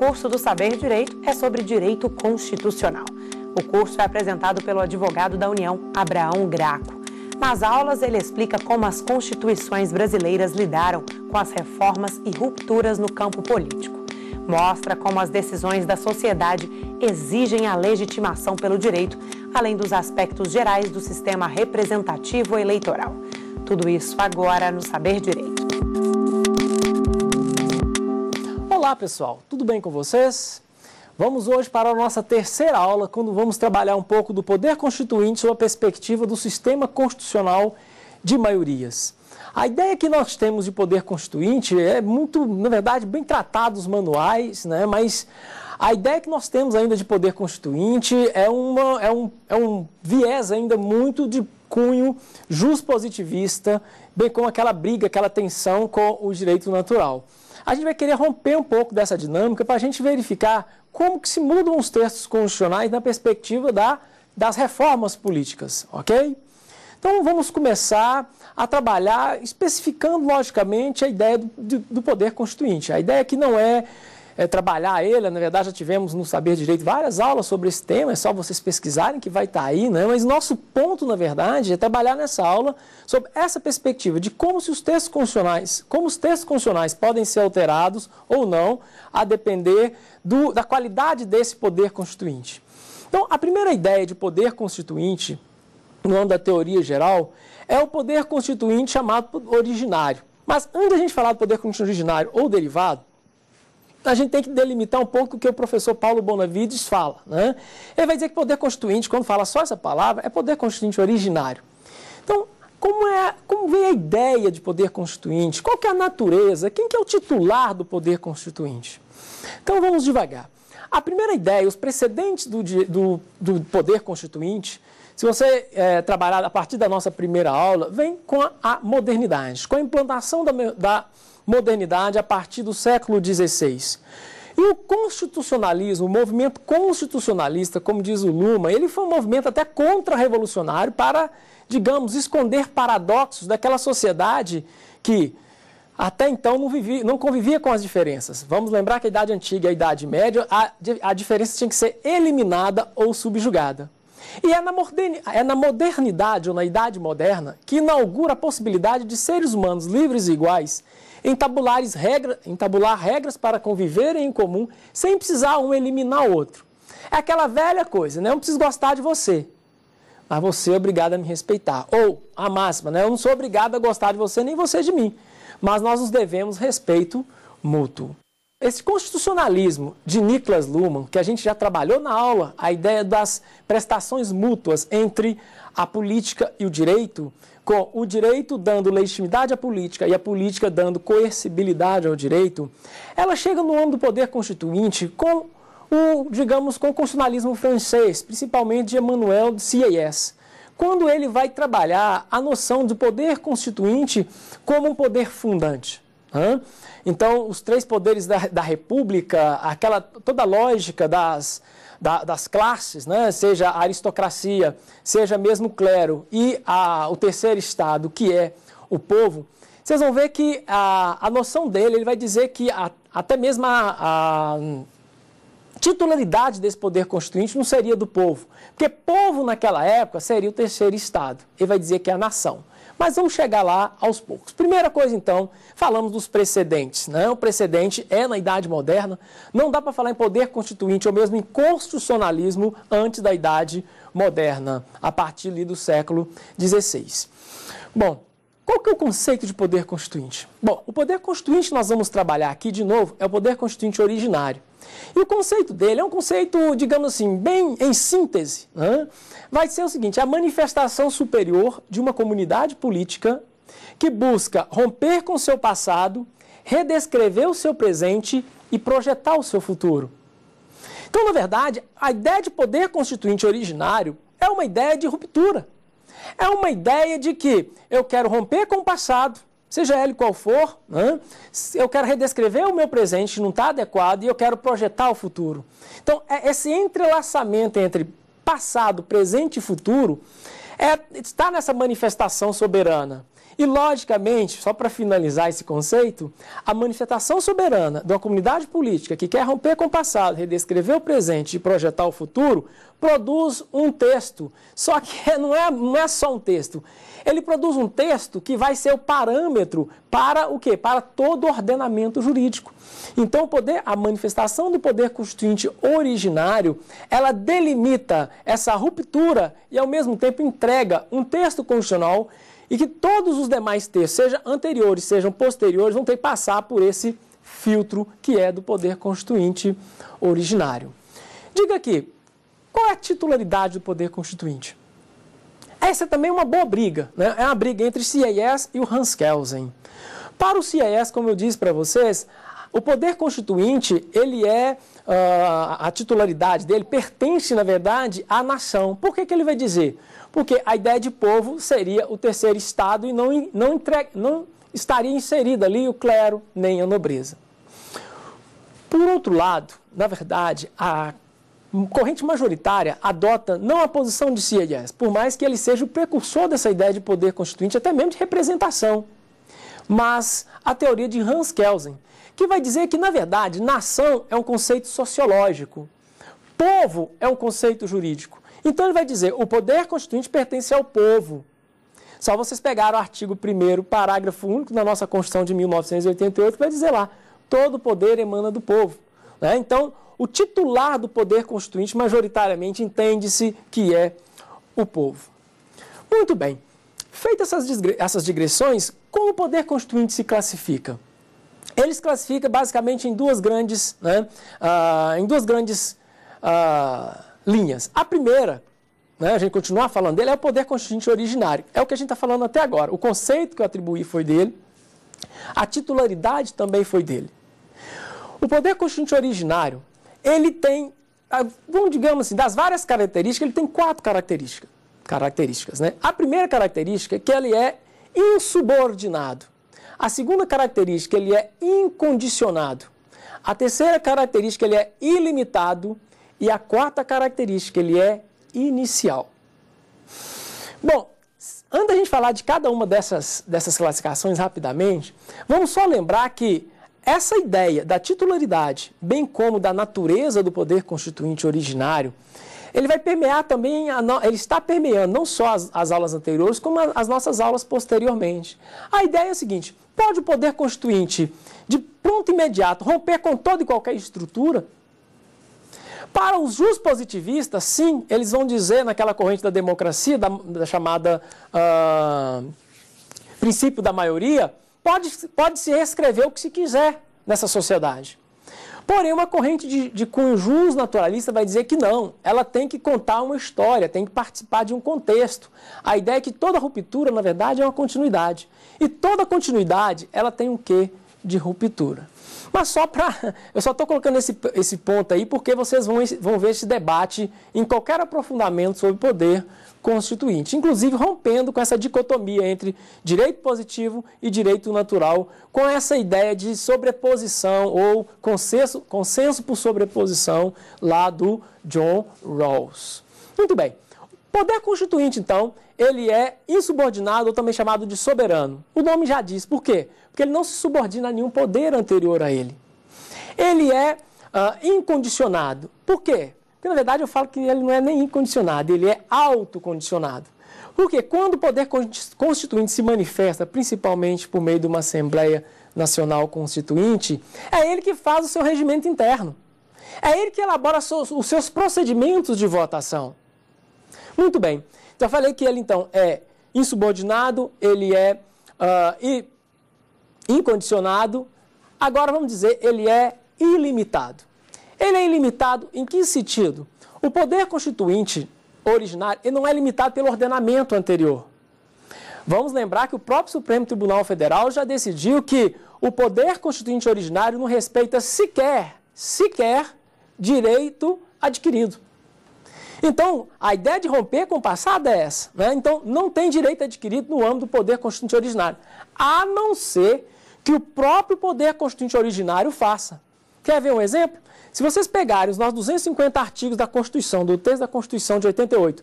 curso do Saber Direito é sobre direito constitucional. O curso é apresentado pelo advogado da União, Abraão Graco. Nas aulas, ele explica como as constituições brasileiras lidaram com as reformas e rupturas no campo político. Mostra como as decisões da sociedade exigem a legitimação pelo direito, além dos aspectos gerais do sistema representativo eleitoral. Tudo isso agora no Saber Direito. Olá, pessoal. Tudo bem com vocês? Vamos hoje para a nossa terceira aula, quando vamos trabalhar um pouco do poder constituinte sob a perspectiva do sistema constitucional de maiorias. A ideia que nós temos de poder constituinte é muito, na verdade, bem tratada nos manuais, né? mas a ideia que nós temos ainda de poder constituinte é, uma, é, um, é um viés ainda muito de cunho juspositivista, bem como aquela briga, aquela tensão com o direito natural. A gente vai querer romper um pouco dessa dinâmica para a gente verificar como que se mudam os textos constitucionais na perspectiva da, das reformas políticas, ok? Então vamos começar a trabalhar especificando logicamente a ideia do, do poder constituinte. A ideia que não é é, trabalhar ele. Na verdade, já tivemos no Saber Direito várias aulas sobre esse tema, é só vocês pesquisarem que vai estar tá aí, né? Mas nosso ponto, na verdade, é trabalhar nessa aula sobre essa perspectiva de como se os textos constitucionais, como os textos constitucionais podem ser alterados ou não, a depender do, da qualidade desse poder constituinte. Então, a primeira ideia de poder constituinte, no âmbito da teoria geral, é o poder constituinte chamado originário. Mas antes da gente falar do poder constituinte originário ou derivado, a gente tem que delimitar um pouco o que o professor Paulo Bonavides fala. Né? Ele vai dizer que poder constituinte, quando fala só essa palavra, é poder constituinte originário. Então, como, é, como vem a ideia de poder constituinte? Qual que é a natureza? Quem que é o titular do poder constituinte? Então, vamos devagar. A primeira ideia, os precedentes do, do, do poder constituinte, se você é, trabalhar a partir da nossa primeira aula, vem com a, a modernidade, com a implantação da, da modernidade a partir do século XVI. E o constitucionalismo, o movimento constitucionalista, como diz o Luma, ele foi um movimento até contra-revolucionário para, digamos, esconder paradoxos daquela sociedade que até então não, vivia, não convivia com as diferenças. Vamos lembrar que a Idade Antiga e a Idade Média, a, a diferença tinha que ser eliminada ou subjugada. E é na, é na modernidade ou na Idade Moderna que inaugura a possibilidade de seres humanos livres e iguais entabular regras, regras para conviverem em comum sem precisar um eliminar o outro. É aquela velha coisa, né? Eu não preciso gostar de você, mas você é obrigado a me respeitar. Ou a máxima, né? Eu não sou obrigado a gostar de você nem você de mim, mas nós nos devemos respeito mútuo. Esse constitucionalismo de Niklas Luhmann, que a gente já trabalhou na aula, a ideia das prestações mútuas entre a política e o direito, com o direito dando legitimidade à política e a política dando coercibilidade ao direito, ela chega no âmbito do poder constituinte com o, digamos, com o constitucionalismo francês, principalmente de Emmanuel de Sieyès, quando ele vai trabalhar a noção do poder constituinte como um poder fundante. Então, os três poderes da, da República, aquela toda a lógica das da, das classes, né? seja a aristocracia, seja mesmo o clero e a, o terceiro estado, que é o povo, vocês vão ver que a, a noção dele, ele vai dizer que a, até mesmo a, titularidade desse poder constituinte não seria do povo, porque povo naquela época seria o terceiro estado. Ele vai dizer que é a nação. Mas vamos chegar lá aos poucos. Primeira coisa, então, falamos dos precedentes. Né? O precedente é na Idade Moderna. Não dá para falar em poder constituinte ou mesmo em constitucionalismo antes da Idade Moderna, a partir do século XVI. Bom, qual que é o conceito de poder constituinte? Bom, o poder constituinte nós vamos trabalhar aqui de novo é o poder constituinte originário. E o conceito dele é um conceito, digamos assim, bem em síntese. Né? Vai ser o seguinte: a manifestação superior de uma comunidade política que busca romper com seu passado, redescrever o seu presente e projetar o seu futuro. Então, na verdade, a ideia de poder constituinte originário é uma ideia de ruptura. É uma ideia de que eu quero romper com o passado, seja ele qual for, né? eu quero redescrever o meu presente, não está adequado, e eu quero projetar o futuro. Então, é, esse entrelaçamento entre passado, presente e futuro é, está nessa manifestação soberana. E, logicamente, só para finalizar esse conceito, a manifestação soberana de uma comunidade política que quer romper com o passado, redescrever o presente e projetar o futuro, produz um texto. Só que não é, não é só um texto. Ele produz um texto que vai ser o parâmetro para o quê? Para todo ordenamento jurídico. Então, poder, a manifestação do poder constituinte originário, ela delimita essa ruptura e, ao mesmo tempo, entrega um texto constitucional e que todos os demais textos, seja anteriores, sejam posteriores, vão ter que passar por esse filtro que é do poder constituinte originário. Diga aqui, qual é a titularidade do poder constituinte? Essa é também uma boa briga, né? é uma briga entre CIS e o Hans Kelsen. Para o CIS, como eu disse para vocês, o poder constituinte ele é ah, a titularidade dele pertence, na verdade, à nação. Por que, que ele vai dizer? Porque a ideia de povo seria o terceiro Estado e não, não, entre, não estaria inserida ali o clero nem a nobreza. Por outro lado, na verdade, a corrente majoritária adota não a posição de Sieyès, por mais que ele seja o precursor dessa ideia de poder constituinte, até mesmo de representação, mas a teoria de Hans Kelsen, que vai dizer que, na verdade, nação é um conceito sociológico, povo é um conceito jurídico. Então ele vai dizer: o poder constituinte pertence ao povo. Só vocês pegaram o artigo 1, parágrafo único da nossa Constituição de 1988, que vai dizer lá: todo poder emana do povo. Né? Então, o titular do poder constituinte, majoritariamente, entende-se que é o povo. Muito bem. Feitas essas, essas digressões, como o poder constituinte se classifica? eles classificam basicamente em duas grandes, né, ah, em duas grandes ah, linhas. A primeira, né, a gente continuar falando dele, é o poder constituinte originário. É o que a gente está falando até agora. O conceito que eu atribuí foi dele, a titularidade também foi dele. O poder constituinte originário, ele tem, vamos digamos assim, das várias características, ele tem quatro características. características né? A primeira característica é que ele é insubordinado. A segunda característica, ele é incondicionado. A terceira característica, ele é ilimitado. E a quarta característica, ele é inicial. Bom, antes da gente falar de cada uma dessas, dessas classificações rapidamente, vamos só lembrar que essa ideia da titularidade, bem como da natureza do poder constituinte originário ele vai permear também, no... ele está permeando não só as, as aulas anteriores, como a, as nossas aulas posteriormente. A ideia é a seguinte: pode o poder constituinte, de pronto imediato, romper com toda e qualquer estrutura? Para os jus positivistas, sim, eles vão dizer naquela corrente da democracia, da, da chamada uh, princípio da maioria, pode, pode se reescrever o que se quiser nessa sociedade. Porém, uma corrente de, de naturalista vai dizer que não, ela tem que contar uma história, tem que participar de um contexto. A ideia é que toda ruptura, na verdade, é uma continuidade. E toda continuidade, ela tem um quê? de ruptura. Mas só para. Eu só estou colocando esse, esse ponto aí porque vocês vão, vão ver esse debate em qualquer aprofundamento sobre poder constituinte, inclusive rompendo com essa dicotomia entre direito positivo e direito natural, com essa ideia de sobreposição ou consenso, consenso por sobreposição lá do John Rawls. Muito bem. Poder constituinte, então, ele é insubordinado ou também chamado de soberano. O nome já diz por quê? porque ele não se subordina a nenhum poder anterior a ele. Ele é ah, incondicionado. Por quê? Porque, na verdade, eu falo que ele não é nem incondicionado, ele é autocondicionado. Porque quando o poder constituinte se manifesta, principalmente por meio de uma Assembleia Nacional Constituinte, é ele que faz o seu regimento interno. É ele que elabora os seus procedimentos de votação. Muito bem. Então, eu falei que ele, então, é insubordinado, ele é uh, incondicionado, agora vamos dizer, ele é ilimitado. Ele é ilimitado em que sentido? O poder constituinte originário ele não é limitado pelo ordenamento anterior. Vamos lembrar que o próprio Supremo Tribunal Federal já decidiu que o poder constituinte originário não respeita sequer, sequer direito adquirido. Então, a ideia de romper com o passado é essa. Né? Então, não tem direito adquirido no âmbito do poder constituinte originário, a não ser que o próprio poder constituinte originário faça. Quer ver um exemplo? Se vocês pegarem os nossos 250 artigos da Constituição, do texto da Constituição de 88,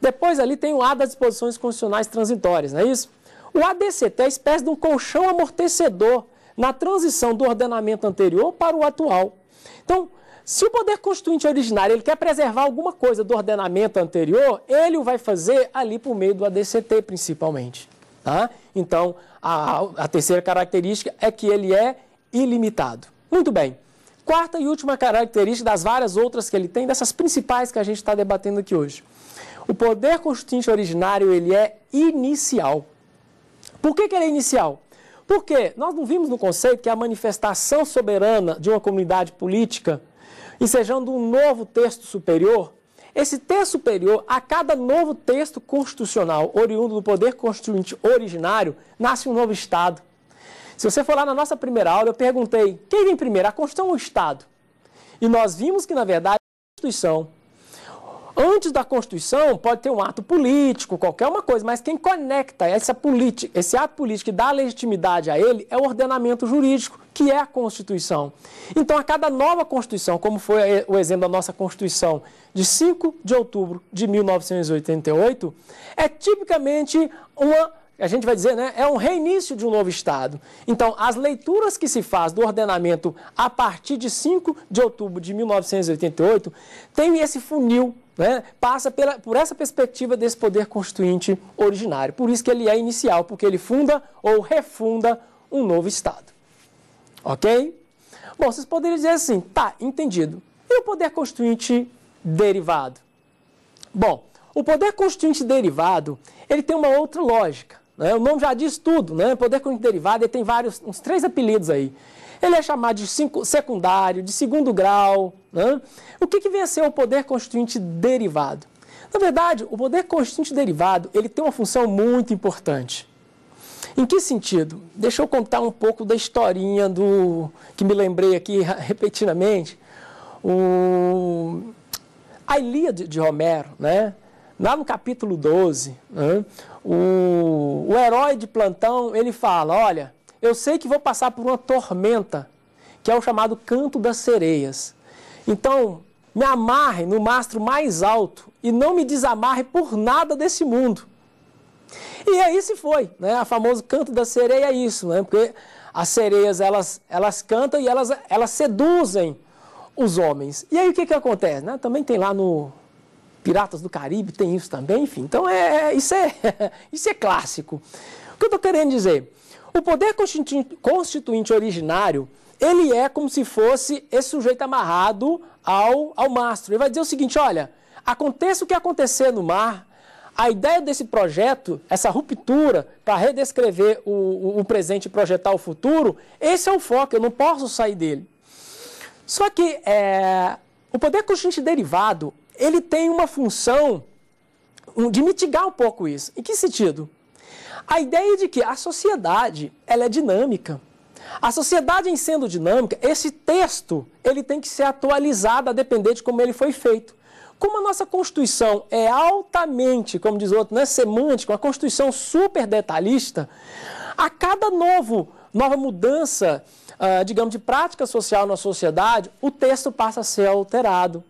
depois ali tem o A das disposições constitucionais transitórias, não é isso? O ADCT é a espécie de um colchão amortecedor na transição do ordenamento anterior para o atual. Então, se o poder constituinte originário ele quer preservar alguma coisa do ordenamento anterior, ele o vai fazer ali por meio do ADCT, principalmente. Tá? Então, a, a terceira característica é que ele é ilimitado. Muito bem. Quarta e última característica das várias outras que ele tem, dessas principais que a gente está debatendo aqui hoje. O poder constituinte originário, ele é inicial. Por que, que ele é inicial? Porque nós não vimos no conceito que a manifestação soberana de uma comunidade política, ensejando um novo texto superior, esse texto superior a cada novo texto constitucional oriundo do poder constituinte originário nasce um novo Estado. Se você for lá na nossa primeira aula, eu perguntei quem vem primeiro, a Constituição ou o Estado? E nós vimos que, na verdade, a Constituição Antes da Constituição, pode ter um ato político, qualquer uma coisa, mas quem conecta essa política, esse ato político e dá legitimidade a ele é o ordenamento jurídico, que é a Constituição. Então, a cada nova Constituição, como foi o exemplo da nossa Constituição de 5 de outubro de 1988, é tipicamente uma a gente vai dizer, né, é um reinício de um novo Estado. Então, as leituras que se faz do ordenamento a partir de 5 de outubro de 1988 tem esse funil, né, passa pela, por essa perspectiva desse poder constituinte originário. Por isso que ele é inicial, porque ele funda ou refunda um novo Estado. Ok? Bom, vocês poderiam dizer assim, tá, entendido. E o poder constituinte derivado? Bom, o poder constituinte derivado, ele tem uma outra lógica. Né? O nome já diz tudo, né? Poder conjunto derivado, ele tem vários, uns três apelidos aí. Ele é chamado de secundário, de segundo grau. Né? O que, que vem a ser o poder constituinte derivado? Na verdade, o poder constituinte derivado ele tem uma função muito importante. Em que sentido? Deixa eu contar um pouco da historinha do que me lembrei aqui repetidamente. O... A Ilíada de Romero, né? lá no capítulo 12, né? O, o herói de plantão, ele fala, olha, eu sei que vou passar por uma tormenta, que é o chamado canto das sereias. Então, me amarre no mastro mais alto e não me desamarre por nada desse mundo. E aí se foi, né? O famoso canto da sereia é isso, né? Porque as sereias, elas, elas cantam e elas, elas seduzem os homens. E aí o que, que acontece? Né? Também tem lá no, Piratas do Caribe tem isso também, enfim. Então é, é isso, é, isso é clássico. O que eu estou querendo dizer? O poder constituinte originário, ele é como se fosse esse sujeito amarrado ao, ao mastro. Ele vai dizer o seguinte, olha, aconteça o que acontecer no mar, a ideia desse projeto, essa ruptura para redescrever o, o, o presente e projetar o futuro, esse é o foco, eu não posso sair dele. Só que é, o poder constituinte derivado, ele tem uma função de mitigar um pouco isso. Em que sentido? A ideia de que a sociedade ela é dinâmica. A sociedade em sendo dinâmica, esse texto ele tem que ser atualizado a depender de como ele foi feito. Como a nossa Constituição é altamente, como diz outro, né, semântica, uma Constituição super detalhista, a cada novo, nova mudança, uh, digamos, de prática social na sociedade, o texto passa a ser alterado.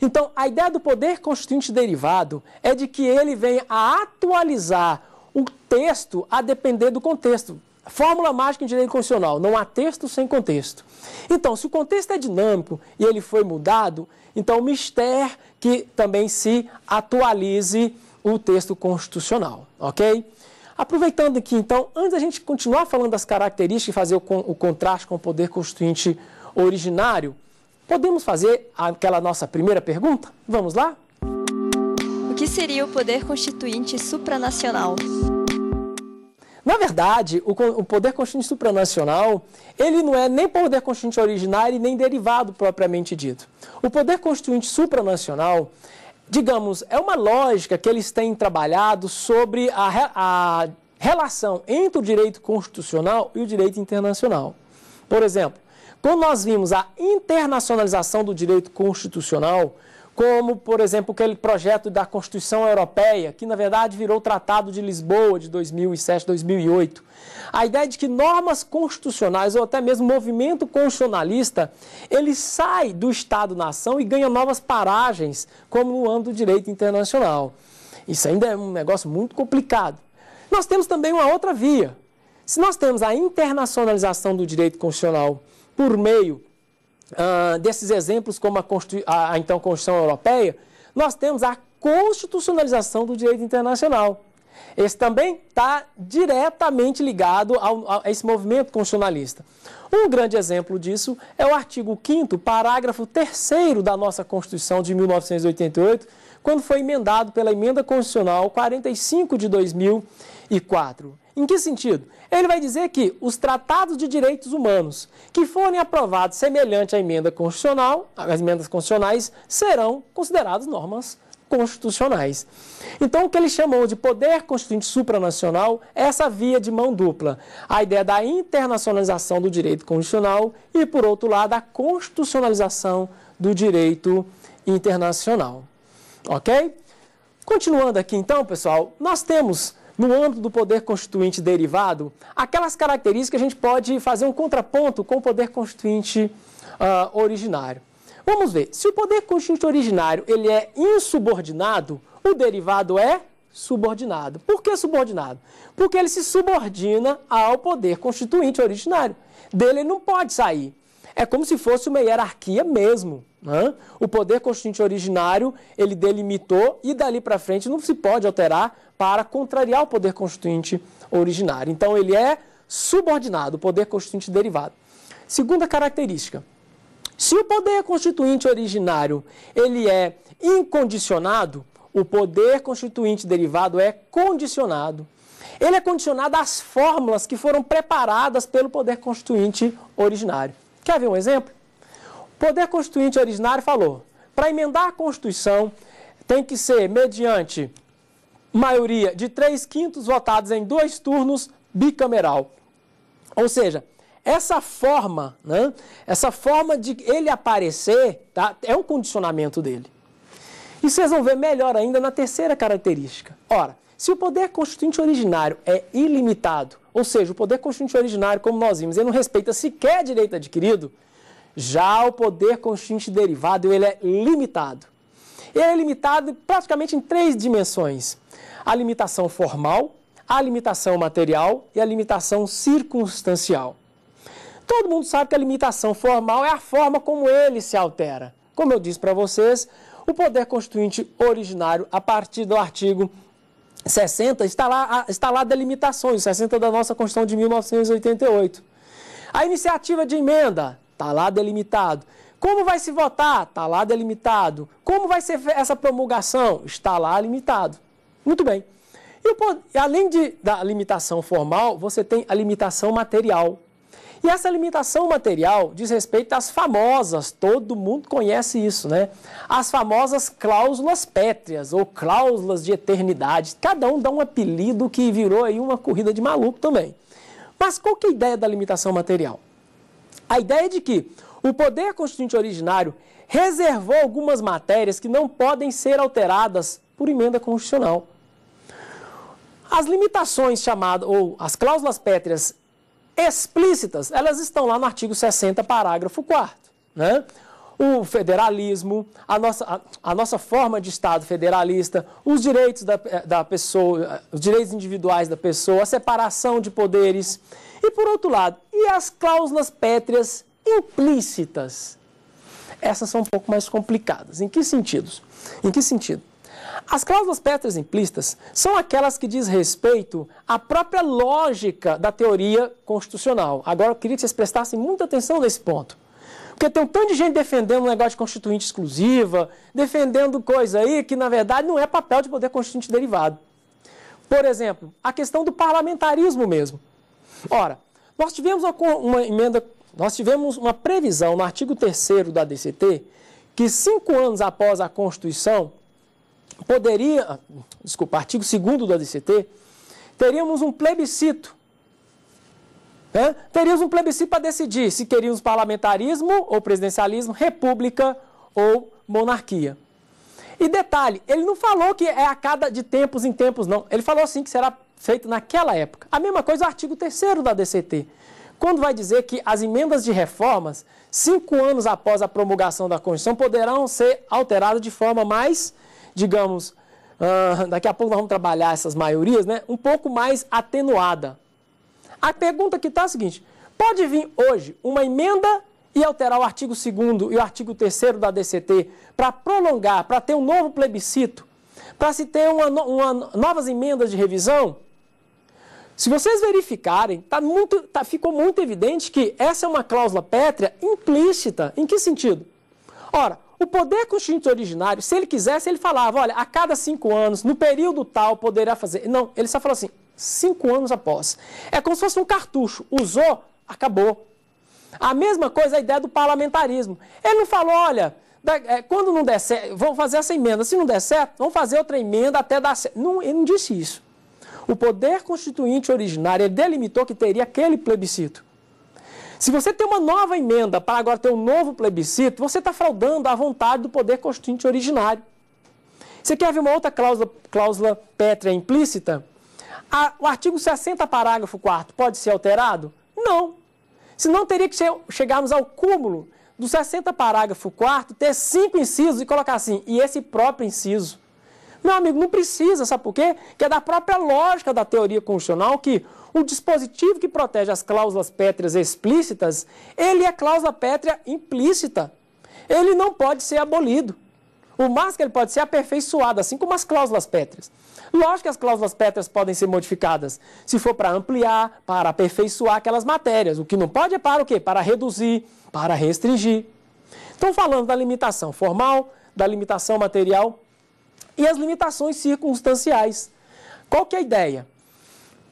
Então, a ideia do poder constituinte derivado é de que ele venha a atualizar o texto a depender do contexto. Fórmula mágica em direito constitucional: não há texto sem contexto. Então, se o contexto é dinâmico e ele foi mudado, então o é mister que também se atualize o texto constitucional, ok? Aproveitando aqui, então, antes da gente continuar falando das características e fazer o, con o contraste com o poder constituinte originário, Podemos fazer aquela nossa primeira pergunta? Vamos lá? O que seria o poder constituinte supranacional? Na verdade, o, poder constituinte supranacional, ele não é nem poder constituinte originário nem derivado propriamente dito. O poder constituinte supranacional, digamos, é uma lógica que eles têm trabalhado sobre a, a relação entre o direito constitucional e o direito internacional. Por exemplo, quando nós vimos a internacionalização do direito constitucional, como, por exemplo, aquele projeto da Constituição Europeia, que na verdade virou o Tratado de Lisboa de 2007, 2008. A ideia de que normas constitucionais ou até mesmo movimento constitucionalista, ele sai do Estado-nação e ganha novas paragens, como no âmbito do direito internacional. Isso ainda é um negócio muito complicado. Nós temos também uma outra via. Se nós temos a internacionalização do direito constitucional por meio ah, desses exemplos, como a, a, a então Constituição Europeia, nós temos a constitucionalização do direito internacional. Esse também está diretamente ligado ao, a esse movimento constitucionalista. Um grande exemplo disso é o artigo 5, parágrafo 3 da nossa Constituição de 1988, quando foi emendado pela Emenda Constitucional 45 de 2004. Em que sentido? Ele vai dizer que os tratados de direitos humanos que forem aprovados semelhante à emenda constitucional, as emendas constitucionais, serão considerados normas constitucionais. Então, o que ele chamou de poder constituinte supranacional é essa via de mão dupla. A ideia da internacionalização do direito constitucional e, por outro lado, a constitucionalização do direito internacional. Ok? Continuando aqui, então, pessoal, nós temos no âmbito do poder constituinte derivado, aquelas características que a gente pode fazer um contraponto com o poder constituinte uh, originário. Vamos ver, se o poder constituinte originário ele é insubordinado, o derivado é subordinado. Por que subordinado? Porque ele se subordina ao poder constituinte originário. Dele ele não pode sair é como se fosse uma hierarquia mesmo. Né? O poder constituinte originário, ele delimitou e dali para frente não se pode alterar para contrariar o poder constituinte originário. Então ele é subordinado, o poder constituinte derivado. Segunda característica, se o poder constituinte originário ele é incondicionado, o poder constituinte derivado é condicionado. Ele é condicionado às fórmulas que foram preparadas pelo poder constituinte originário. Quer ver um exemplo? O Poder Constituinte originário falou: para emendar a Constituição, tem que ser mediante maioria de três quintos votados em dois turnos bicameral. Ou seja, essa forma, né, essa forma de ele aparecer, tá, é um condicionamento dele. E vocês vão ver melhor ainda na terceira característica. Ora, se o poder constituinte originário é ilimitado, ou seja, o poder constituinte originário, como nós vimos, ele não respeita sequer direito adquirido, já o poder constituinte derivado, ele é limitado. Ele é limitado praticamente em três dimensões. A limitação formal, a limitação material e a limitação circunstancial. Todo mundo sabe que a limitação formal é a forma como ele se altera. Como eu disse para vocês, o poder constituinte originário, a partir do artigo 60, está lá, está lá delimitações, 60 da nossa Constituição de 1988. A iniciativa de emenda, está lá delimitado. Como vai se votar? Está lá delimitado. Como vai ser essa promulgação? Está lá limitado. Muito bem. E além de, da limitação formal, você tem a limitação material. E essa limitação material diz respeito às famosas, todo mundo conhece isso, né? As famosas cláusulas pétreas ou cláusulas de eternidade. Cada um dá um apelido que virou aí uma corrida de maluco também. Mas qual que é a ideia da limitação material? A ideia é de que o poder constituinte originário reservou algumas matérias que não podem ser alteradas por emenda constitucional. As limitações chamadas, ou as cláusulas pétreas explícitas. Elas estão lá no artigo 60, parágrafo 4. Né? O federalismo, a nossa, a, a, nossa forma de Estado federalista, os direitos da, eh, da pessoa, eh, os direitos individuais da pessoa, a separação de poderes. E, por outro lado, e as cláusulas pétreas implícitas? Essas são um pouco mais complicadas. Em que sentidos? Em que sentido? As cláusulas pétreas implícitas são aquelas que diz respeito à própria lógica da teoria constitucional. Agora eu queria que vocês prestassem muita atenção nesse ponto. Porque tem um tanto de gente defendendo um negócio de constituinte exclusiva, defendendo coisa aí que, na verdade, não é papel de poder constituinte derivado. Por exemplo, a questão do parlamentarismo mesmo. Ora, nós tivemos uma, uma emenda, nós tivemos uma previsão no artigo 3 da DCT que cinco anos após a Constituição, poderia, desculpa, artigo 2 do ADCT, teríamos um plebiscito. Né? Teríamos um plebiscito para decidir se queríamos parlamentarismo ou presidencialismo, república ou monarquia. E detalhe, ele não falou que é a cada de tempos em tempos, não. Ele falou assim que será feito naquela época. A mesma coisa o artigo 3 da DCT, quando vai dizer que as emendas de reformas, cinco anos após a promulgação da Constituição, poderão ser alteradas de forma mais digamos, uh, daqui a pouco nós vamos trabalhar essas maiorias, né? Um pouco mais atenuada. A pergunta que está é a seguinte: pode vir hoje uma emenda e alterar o artigo 2 e o artigo 3 da DCT para prolongar, para ter um novo plebiscito, para se ter uma, uma, novas emendas de revisão? Se vocês verificarem, tá muito, tá, ficou muito evidente que essa é uma cláusula pétrea implícita. Em que sentido? Ora, o poder constituinte originário, se ele quisesse, ele falava, olha, a cada cinco anos, no período tal, poderá fazer. Não, ele só falou assim, cinco anos após. É como se fosse um cartucho. Usou, acabou. A mesma coisa a ideia do parlamentarismo. Ele não falou, olha, é, quando não der certo, vamos fazer essa emenda. Se não der certo, vamos fazer outra emenda até dar certo. Não, ele não disse isso. O poder constituinte originário, ele delimitou que teria aquele plebiscito. Se você tem uma nova emenda para agora ter um novo plebiscito, você está fraudando a vontade do poder constituinte originário. Você quer ver uma outra cláusula, cláusula pétrea implícita? A, o artigo 60, parágrafo 4 pode ser alterado? Não. Senão teria que chegarmos ao cúmulo do 60, parágrafo 4 ter cinco incisos e colocar assim, e esse próprio inciso. Meu amigo, não precisa, sabe por quê? Que é da própria lógica da teoria constitucional que o dispositivo que protege as cláusulas pétreas explícitas, ele é cláusula pétrea implícita. Ele não pode ser abolido. O máximo que ele pode ser é aperfeiçoado, assim como as cláusulas pétreas. Lógico que as cláusulas pétreas podem ser modificadas, se for para ampliar, para aperfeiçoar aquelas matérias. O que não pode é para o quê? Para reduzir, para restringir. Então, falando da limitação formal, da limitação material, e as limitações circunstanciais. Qual que é a ideia?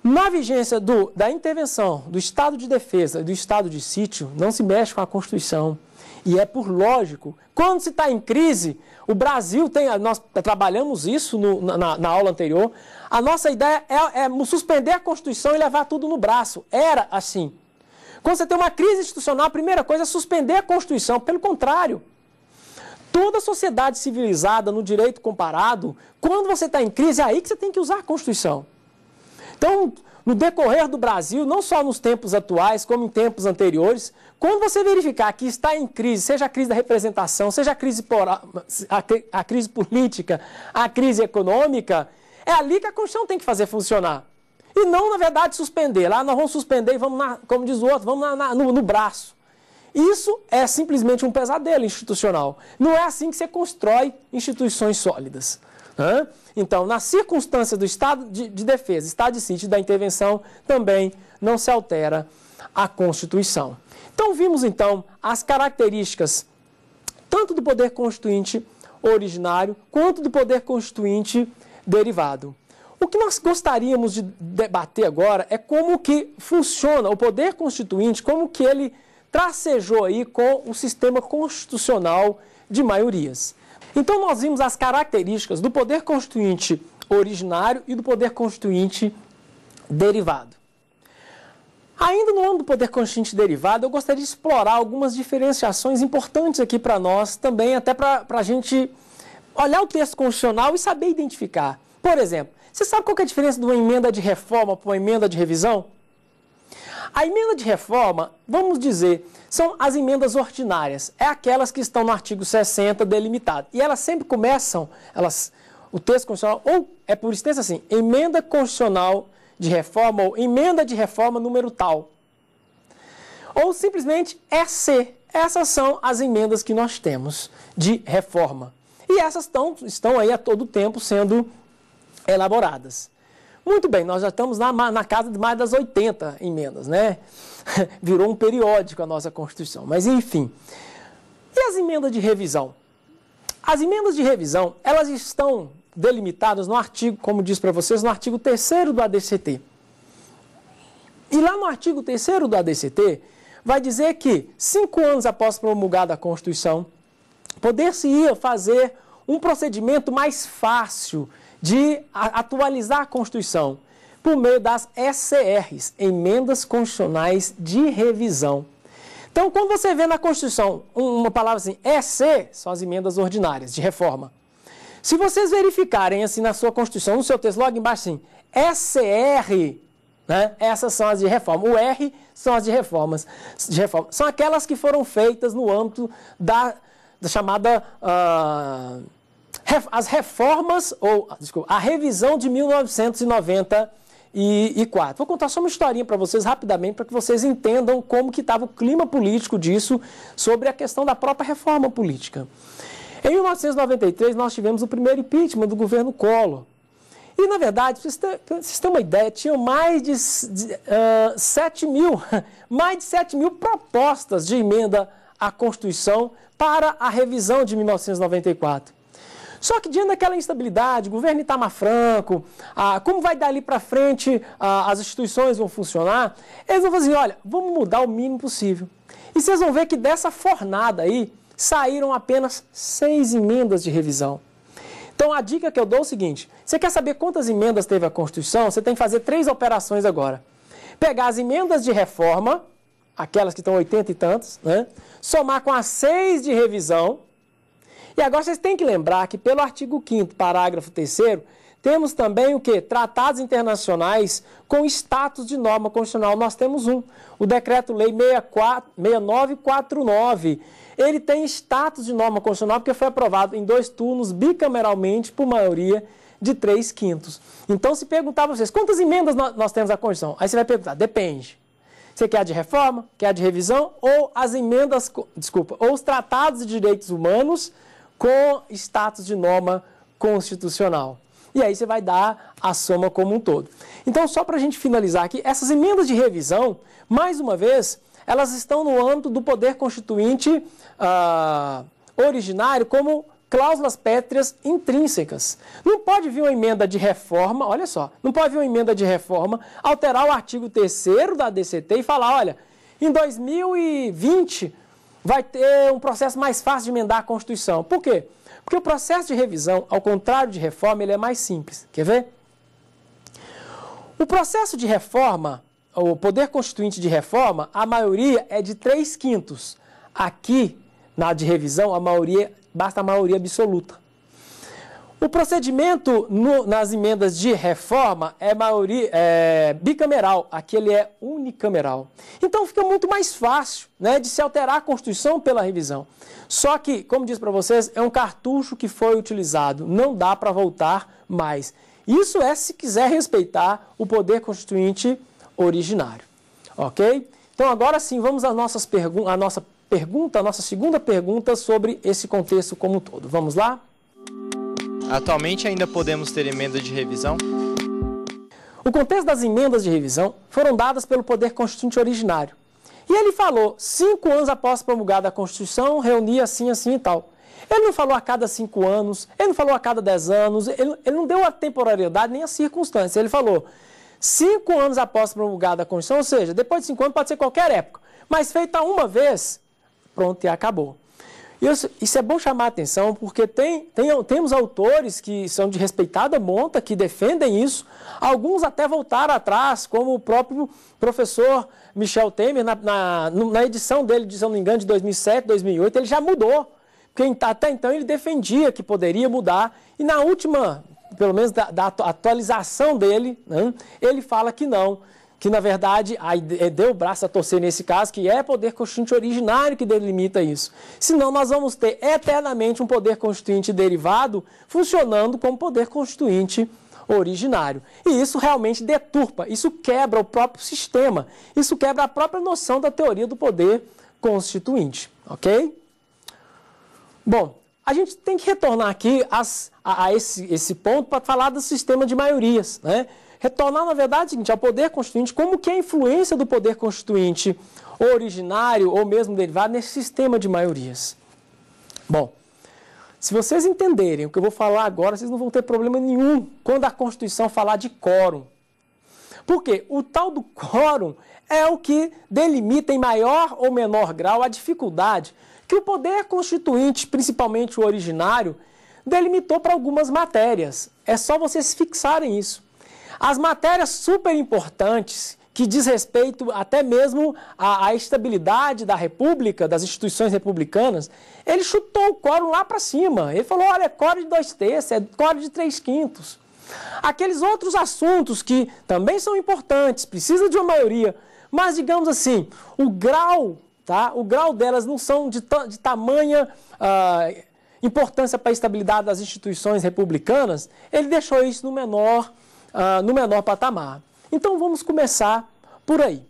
Na vigência do, da intervenção do estado de defesa e do estado de sítio, não se mexe com a Constituição. E é por lógico. Quando se está em crise, o Brasil tem. Nós trabalhamos isso no, na, na, aula anterior. A nossa ideia é, é suspender a Constituição e levar tudo no braço. Era assim. Quando você tem uma crise institucional, a primeira coisa é suspender a Constituição. Pelo contrário, Toda sociedade civilizada no direito comparado, quando você está em crise, é aí que você tem que usar a Constituição. Então, no decorrer do Brasil, não só nos tempos atuais, como em tempos anteriores, quando você verificar que está em crise, seja a crise da representação, seja a crise, por, a, a crise política, a crise econômica, é ali que a Constituição tem que fazer funcionar. E não, na verdade, suspender. Lá nós vamos suspender e vamos, na, como diz o outro, vamos na, na, no, no braço. Isso é simplesmente um pesadelo institucional. Não é assim que você constrói instituições sólidas. Hã? Né? Então, na circunstância do estado de, de defesa, estado de sítio da intervenção, também não se altera a Constituição. Então, vimos então as características tanto do poder constituinte originário quanto do poder constituinte derivado. O que nós gostaríamos de debater agora é como que funciona o poder constituinte, como que ele tracejou aí com o sistema constitucional de maiorias. Então nós vimos as características do poder constituinte originário e do poder constituinte derivado. Ainda no âmbito do poder constituinte derivado, eu gostaria de explorar algumas diferenciações importantes aqui para nós também, até para a gente olhar o texto constitucional e saber identificar. Por exemplo, você sabe qual é a diferença de uma emenda de reforma para uma emenda de revisão? A emenda de reforma, vamos dizer, são as emendas ordinárias, é aquelas que estão no artigo 60 delimitado. E elas sempre começam, elas, o texto constitucional, ou é por extensa assim, emenda constitucional de reforma ou emenda de reforma número tal. Ou simplesmente EC. Essas são as emendas que nós temos de reforma. E essas estão, estão aí a todo tempo sendo elaboradas. Muito bem, nós já estamos na, na casa de mais das 80 emendas, né? Virou um periódico a nossa Constituição. Mas, enfim. E as emendas de revisão? As emendas de revisão, elas estão delimitadas no artigo, como diz para vocês, no artigo 3 do ADCT. E lá no artigo 3 do ADCT, vai dizer que, cinco anos após promulgada a Constituição, poder-se-ia fazer um procedimento mais fácil de atualizar a Constituição por meio das ECRs, Emendas Constitucionais de Revisão. Então, quando você vê na Constituição uma palavra assim, EC, são as emendas ordinárias de reforma. Se vocês verificarem assim na sua Constituição, no seu texto, logo embaixo assim, ECR, né? essas são as de reforma. O R são as de reformas. De reforma. São aquelas que foram feitas no âmbito da, da chamada. Uh as reformas, ou desculpa, a revisão de 1994. Vou contar só uma historinha para vocês rapidamente, para que vocês entendam como que estava o clima político disso, sobre a questão da própria reforma política. Em 1993, nós tivemos o primeiro impeachment do governo Collor. E, na verdade, vocês têm, vocês terem uma ideia, tinham mais de, de uh, 7 mil, mais de 7 mil propostas de emenda à Constituição para a revisão de 1994. Só que diante daquela instabilidade, governo Itamar Franco, ah, como vai dar ali para frente ah, as instituições vão funcionar, eles vão fazer assim, olha, vamos mudar o mínimo possível. E vocês vão ver que dessa fornada aí saíram apenas seis emendas de revisão. Então a dica que eu dou é o seguinte: você quer saber quantas emendas teve a Constituição? Você tem que fazer três operações agora. Pegar as emendas de reforma, aquelas que estão 80 e tantos, né? somar com as seis de revisão e agora vocês têm que lembrar que pelo artigo 5 parágrafo 3 temos também o que? Tratados internacionais com status de norma constitucional. Nós temos um, o Decreto-Lei 6949. Ele tem status de norma constitucional porque foi aprovado em dois turnos, bicameralmente, por maioria de três quintos. Então, se perguntar para vocês, quantas emendas nós temos à Constituição? Aí você vai perguntar, depende. Você quer a de reforma, quer a de revisão, ou as emendas, desculpa, ou os tratados de direitos humanos com status de norma constitucional. E aí você vai dar a soma como um todo. Então, só para a gente finalizar aqui, essas emendas de revisão, mais uma vez, elas estão no âmbito do poder constituinte ah, originário como cláusulas pétreas intrínsecas. Não pode vir uma emenda de reforma, olha só, não pode vir uma emenda de reforma alterar o artigo 3 da DCT e falar, olha, em 2020 vai ter um processo mais fácil de emendar a Constituição. Por quê? Porque o processo de revisão, ao contrário de reforma, ele é mais simples. Quer ver? O processo de reforma, o poder constituinte de reforma, a maioria é de 3 quintos. Aqui, na de revisão, a maioria, basta a maioria absoluta. O procedimento no, nas emendas de reforma é, maioria, é, bicameral, aqui ele é unicameral. Então fica muito mais fácil né, de se alterar a Constituição pela revisão. Só que, como disse para vocês, é um cartucho que foi utilizado, não dá para voltar mais. Isso é se quiser respeitar o poder constituinte originário. Ok? Então agora sim, vamos às nossas à nossa pergunta, à nossa segunda pergunta sobre esse contexto como um todo. Vamos lá? Atualmente ainda podemos ter emenda de revisão? O contexto das emendas de revisão foram dadas pelo Poder Constituinte originário. E ele falou, cinco anos após promulgada a Constituição, reunia assim, assim e tal. Ele não falou a cada cinco anos, ele não falou a cada dez anos, ele, ele não deu a temporariedade nem a circunstância. Ele falou, cinco anos após promulgada a Constituição, ou seja, depois de cinco anos pode ser qualquer época, mas feita uma vez, pronto e acabou. Isso, isso é bom chamar a atenção, porque tem, tem, temos autores que são de respeitada monta, que defendem isso. Alguns até voltaram atrás, como o próprio professor Michel Temer, na, na, na edição dele, se não me engano, de 2007, 2008, ele já mudou. Porque até então ele defendia que poderia mudar, e na última, pelo menos da, da atualização dele, né, ele fala que não que na verdade é, deu o braço a torcer nesse caso, que é poder constituinte originário que delimita isso. Senão nós vamos ter eternamente um poder constituinte derivado funcionando como poder constituinte originário. E isso realmente deturpa, isso quebra o próprio sistema, isso quebra a própria noção da teoria do poder constituinte, ok? Bom, a gente tem que retornar aqui a, a, a esse, esse ponto para falar do sistema de maiorias, né? Retornar, na verdade, ao poder constituinte, como que a influência do poder constituinte originário ou mesmo derivado nesse sistema de maiorias. Bom, se vocês entenderem o que eu vou falar agora, vocês não vão ter problema nenhum quando a Constituição falar de quórum. Porque o tal do quórum é o que delimita em maior ou menor grau a dificuldade que o poder constituinte, principalmente o originário, delimitou para algumas matérias. É só vocês fixarem isso. As matérias super importantes que diz respeito até mesmo à, à, estabilidade da República, das instituições republicanas, ele chutou o quórum lá para cima. Ele falou: olha, é quórum de dois terços, é quórum de três quintos. Aqueles outros assuntos que também são importantes, precisa de uma maioria, mas digamos assim, o grau, tá? O grau delas não são de, de tamanha. Ah, importância para a estabilidade das instituições republicanas, ele deixou isso no menor uh, no menor patamar. Então vamos começar por aí.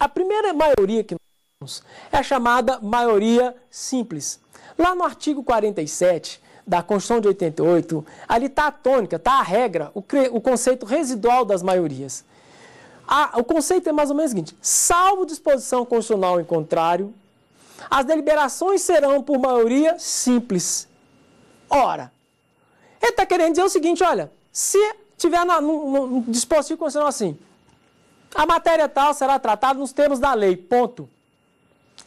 A primeira maioria que nós temos é a chamada maioria simples. Lá no artigo 47 da Constituição de 88, ali está a tônica, está a regra, o, o, conceito residual das maiorias. A, o conceito é mais ou menos o seguinte: salvo disposição constitucional em contrário, as deliberações serão por maioria simples. Ora, ele está querendo dizer o seguinte: olha, se tiver na, no, no dispositivo constitucional assim, a matéria tal será tratada nos termos da lei, ponto.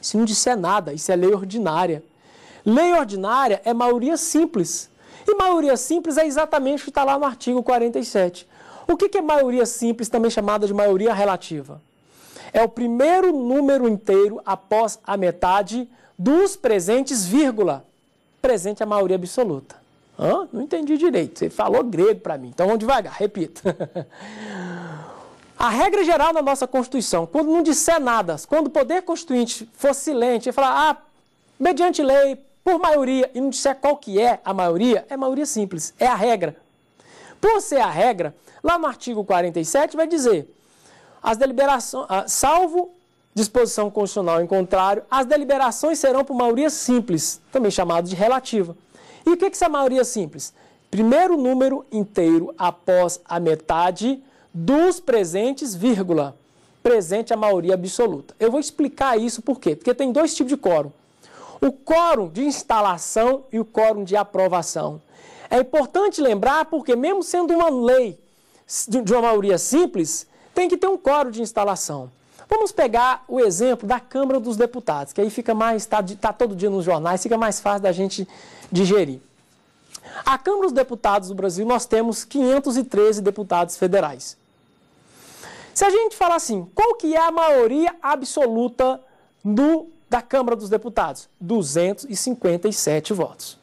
Se não disser nada, isso é lei ordinária. Lei ordinária é maioria simples. E maioria simples é exatamente o que está lá no artigo 47. O que é maioria simples, também chamada de maioria relativa? É o primeiro número inteiro após a metade dos presentes, vírgula. Presente é a maioria absoluta. Hã? Não entendi direito. Você falou grego para mim. Então vamos devagar, repito. A regra geral da nossa Constituição, quando não disser nada, quando o poder constituinte for silente e falar, ah, mediante lei, por maioria, e não disser qual que é a maioria, é maioria simples, é a regra. Por ser a regra, lá no artigo 47 vai dizer, as deliberações, ah, salvo disposição constitucional em contrário, as deliberações serão por maioria simples, também chamado de relativa. E o que é a maioria simples? Primeiro número inteiro após a metade dos presentes, vírgula. Presente a maioria absoluta. Eu vou explicar isso por quê? Porque tem dois tipos de quórum. O quórum de instalação e o quórum de aprovação. É importante lembrar porque, mesmo sendo uma lei de uma maioria simples, tem que ter um quórum de instalação. Vamos pegar o exemplo da Câmara dos Deputados, que aí fica mais, está tá todo dia nos jornais, fica mais fácil da gente digerir. A Câmara dos Deputados do Brasil, nós temos 513 deputados federais. Se a gente falar assim, qual que é a maioria absoluta do, da Câmara dos Deputados? 257 votos.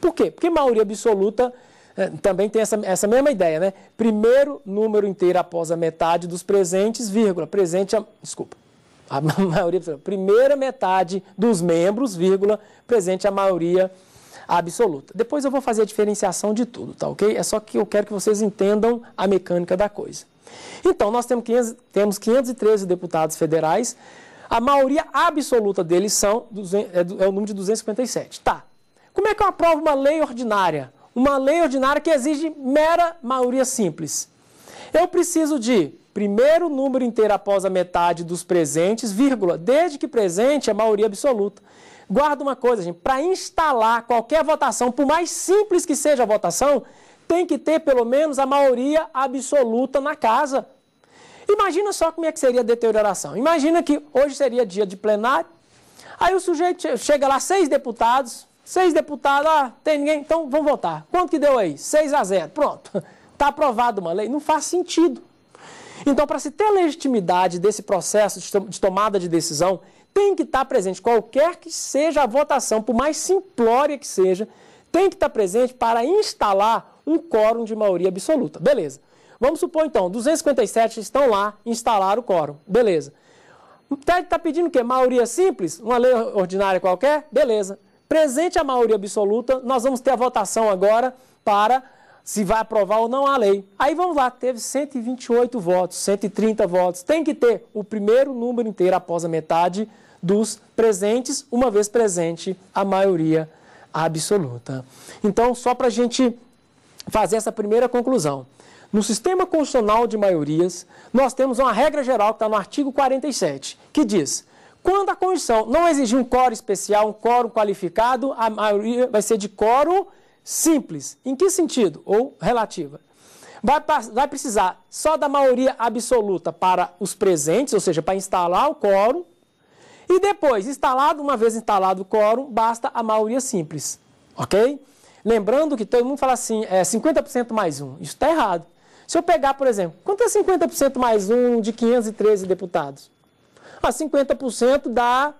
Por quê? Porque maioria absoluta eh, também tem essa, essa mesma ideia, né? Primeiro número inteiro após a metade dos presentes, vírgula, presente, a, desculpa, a maioria, primeira metade dos membros, vírgula, presente a maioria absoluta absoluta. Depois eu vou fazer a diferenciação de tudo, tá ok? É só que eu quero que vocês entendam a mecânica da coisa. Então, nós temos, 500, temos 513 deputados federais, a maioria absoluta deles são, é, é o número de 257. Tá. Como é que eu aprovo uma lei ordinária? Uma lei ordinária que exige mera maioria simples. Eu preciso de primeiro número inteiro após a metade dos presentes, vírgula, desde que presente a maioria absoluta. Guarda uma coisa, gente, para instalar qualquer votação, por mais simples que seja a votação, tem que ter pelo menos a maioria absoluta na casa. Imagina só como é que seria a deterioração. Imagina que hoje seria dia de plenário, aí o sujeito chega lá, seis deputados, seis deputados, ah, tem ninguém, então vamos votar. Quanto que deu aí? 6 a 0, pronto. Está aprovada uma lei, não faz sentido. Então, para se ter legitimidade desse processo de tomada de decisão tem que estar tá presente, qualquer que seja a votação, por mais simplória que seja, tem que estar tá presente para instalar um quórum de maioria absoluta. Beleza. Vamos supor então, 257 estão lá, instalaram o quórum. Beleza. O TED está tá pedindo o quê? Maioria simples? Uma lei ordinária qualquer? Beleza. Presente a maioria absoluta, nós vamos ter a votação agora para se vai aprovar ou não a lei. Aí vamos lá, teve 128 votos, 130 votos. Tem que ter o primeiro número inteiro após a metade dos presentes, uma vez presente a maioria absoluta. Então, só para a gente fazer essa primeira conclusão. No sistema constitucional de maiorias, nós temos uma regra geral que está no artigo 47, que diz: quando a Constituição não exigir um quórum especial, um quórum qualificado, a maioria vai ser de quórum simples. Em que sentido? Ou relativa. Vai, vai precisar só da maioria absoluta para os presentes, ou seja, para instalar o quórum. E depois, instalado, uma vez instalado o quórum, basta a maioria simples. Ok? Lembrando que todo mundo fala assim, é 50% mais um. Isso está errado. Se eu pegar, por exemplo, quanto é 50% mais um de 513 deputados? Ah, 50% dá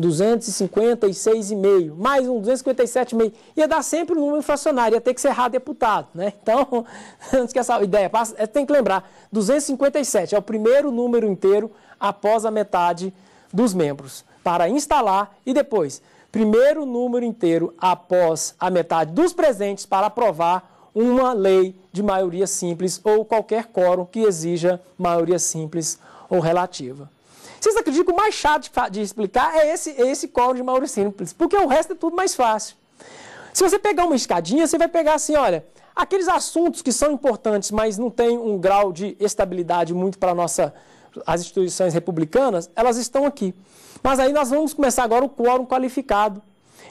256,5, mais um 257,5. Ia dar sempre o um número fracionário, ia ter que ser deputado, né? Então, antes que essa ideia passe, é, tem que lembrar, 257 é o primeiro número inteiro após a metade dos membros, para instalar e depois, primeiro número inteiro após a metade dos presentes para aprovar uma lei de maioria simples ou qualquer quórum que exija maioria simples ou relativa. Vocês acreditam que o mais chato de explicar é esse, é esse coro de Mauro Simples, porque o resto é tudo mais fácil. Se você pegar uma escadinha, você vai pegar assim, olha, aqueles assuntos que são importantes, mas não tem um grau de estabilidade muito para nossa as instituições republicanas, elas estão aqui. Mas aí nós vamos começar agora o quórum qualificado.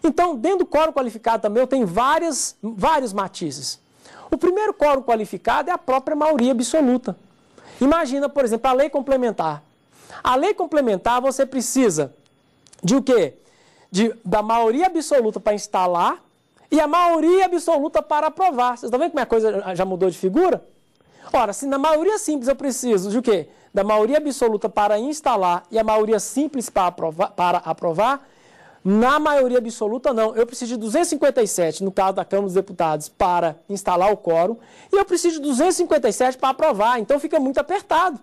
Então, dentro do quórum qualificado também, eu tenho várias, vários matizes. O primeiro quórum qualificado é a própria maioria absoluta. Imagina, por exemplo, a lei complementar. A lei complementar você precisa de o quê? De, da maioria absoluta para instalar e a maioria absoluta para aprovar. Vocês estão vendo como a coisa já mudou de figura? Ora, se na maioria simples eu preciso de o quê? Da maioria absoluta para instalar e a maioria simples para aprovar, para aprovar na maioria absoluta, não. Eu preciso de 257, no caso da Câmara dos Deputados, para instalar o quórum, e eu preciso de 257 para aprovar. Então fica muito apertado.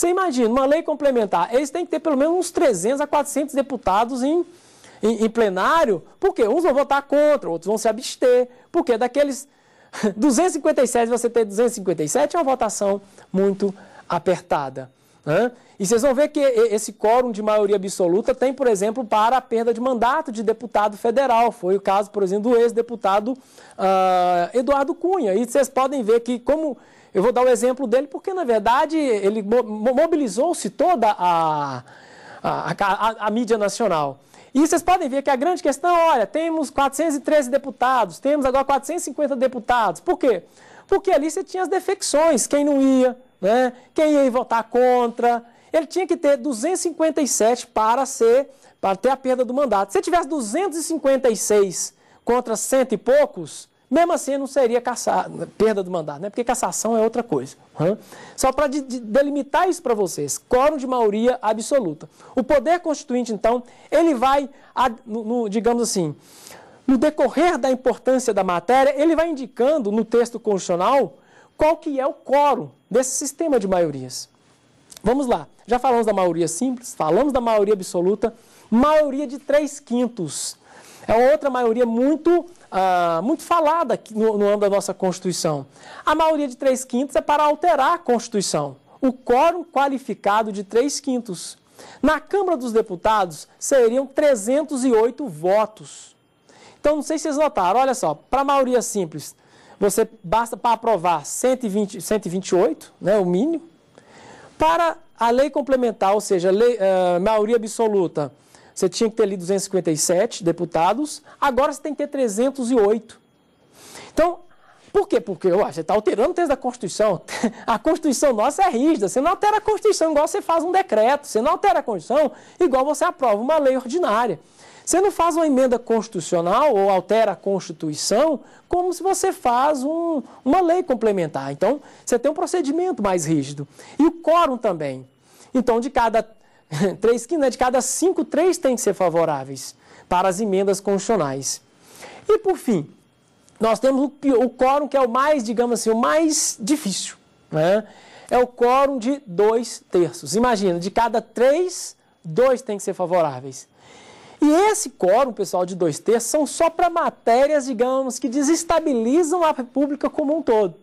Você imagina, uma lei complementar, eles têm que ter pelo menos uns 300 a 400 deputados em, em, em plenário, porque uns vão votar contra, outros vão se abster, porque daqueles 257, você ter 257 é uma votação muito apertada. Né? E vocês vão ver que esse quórum de maioria absoluta tem, por exemplo, para a perda de mandato de deputado federal. Foi o caso, por exemplo, do ex-deputado uh, Eduardo Cunha. E vocês podem ver que, como eu vou dar o exemplo dele porque, na verdade, ele mobilizou-se toda a, a, a, a, mídia nacional. E vocês podem ver que a grande questão, olha, temos 413 deputados, temos agora 450 deputados. Por quê? Porque ali você tinha as defecções, quem não ia, né? quem ia votar contra. Ele tinha que ter 257 para ser, para ter a perda do mandato. Se tivesse 256 contra cento e poucos, mesmo assim, não seria caçado, perda do mandato, né? porque cassação é outra coisa. Só para de, de delimitar isso para vocês, quórum de maioria absoluta. O poder constituinte, então, ele vai, no, no, digamos assim, no decorrer da importância da matéria, ele vai indicando no texto constitucional qual que é o quórum desse sistema de maiorias. Vamos lá, já falamos da maioria simples, falamos da maioria absoluta, maioria de três quintos. É outra maioria muito, ah, muito falada no, no âmbito da nossa Constituição. A maioria de três quintos é para alterar a Constituição. O quórum qualificado de três quintos. Na Câmara dos Deputados, seriam 308 votos. Então, não sei se vocês notaram, olha só, para a maioria simples, você basta para aprovar 120, 128, né, o mínimo. Para a lei complementar, ou seja, lei, uh, maioria absoluta, você tinha que ter ali 257 deputados, agora você tem que ter 308. Então, por quê? Porque ué, você está alterando o texto da Constituição. A Constituição nossa é rígida. Você não altera a Constituição igual você faz um decreto. Você não altera a Constituição igual você aprova uma lei ordinária. Você não faz uma emenda constitucional ou altera a Constituição como se você faz um, uma lei complementar. Então, você tem um procedimento mais rígido. E o quórum também. Então, de cada três quintos, de cada cinco, três têm que ser favoráveis para as emendas constitucionais. E por fim, nós temos o, o quórum que é o mais, digamos assim, o mais difícil. Né? É o quórum de dois terços. Imagina, de cada três, dois têm que ser favoráveis. E esse quórum, pessoal, de dois terços, são só para matérias, digamos, que desestabilizam a República como um todo.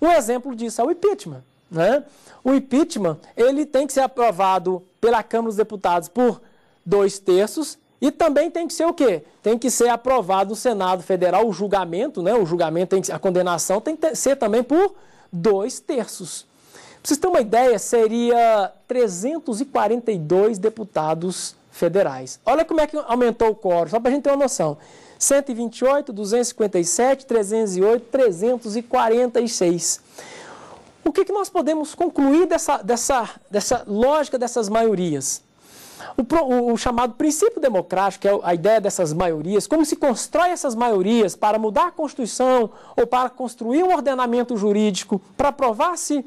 Um exemplo disso é o impeachment. Né? O impeachment ele tem que ser aprovado pela Câmara dos Deputados por dois terços e também tem que ser o quê? Tem que ser aprovado no Senado Federal o julgamento, né? O julgamento tem que, a condenação tem que ser também por dois terços. Pra vocês terem uma ideia, seria 342 deputados federais. Olha como é que aumentou o quórum, só para a gente ter uma noção. 128, 257, 308, 346. O que, que nós podemos concluir dessa, dessa, dessa lógica dessas maiorias? O, o, o, chamado princípio democrático, que é a ideia dessas maiorias, como se constrói essas maiorias para mudar a Constituição ou para construir um ordenamento jurídico, para aprovar-se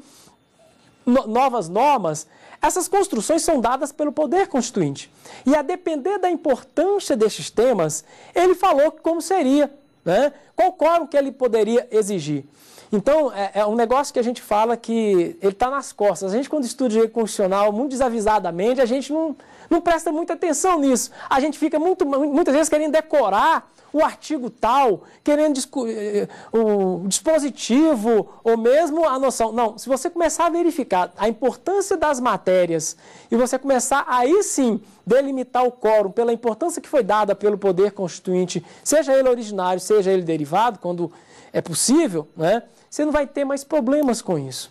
no, novas normas, essas construções são dadas pelo poder constituinte. E a depender da importância destes temas, ele falou como seria, né? qual quórum que ele poderia exigir. Então, é, é um negócio que a gente fala que ele está nas costas. A gente, quando estuda direito constitucional, muito desavisadamente, a gente não, não presta muita atenção nisso. A gente fica muito, muitas vezes querendo decorar o artigo tal, querendo eh, eh, o dispositivo, ou mesmo a noção. Não, se você começar a verificar a importância das matérias e você começar aí sim delimitar o quórum pela importância que foi dada pelo poder constituinte, seja ele originário, seja ele derivado, quando é possível, né? você não vai ter mais problemas com isso.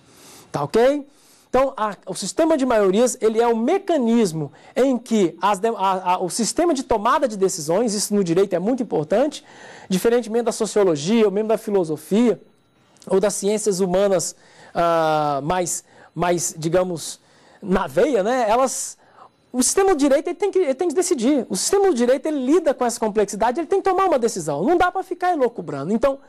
Tá ok? Então, a, o sistema de maiorias ele é um mecanismo em que as, a, a, o sistema de tomada de decisões, isso no direito é muito importante, diferentemente da sociologia, ou mesmo da filosofia, ou das ciências humanas uh, mais, mais, digamos, na veia, né? elas o sistema do direito ele tem, que, ele tem que decidir. O sistema do direito ele lida com essa complexidade, ele tem que tomar uma decisão. Não dá para ficar elocubrando. Então,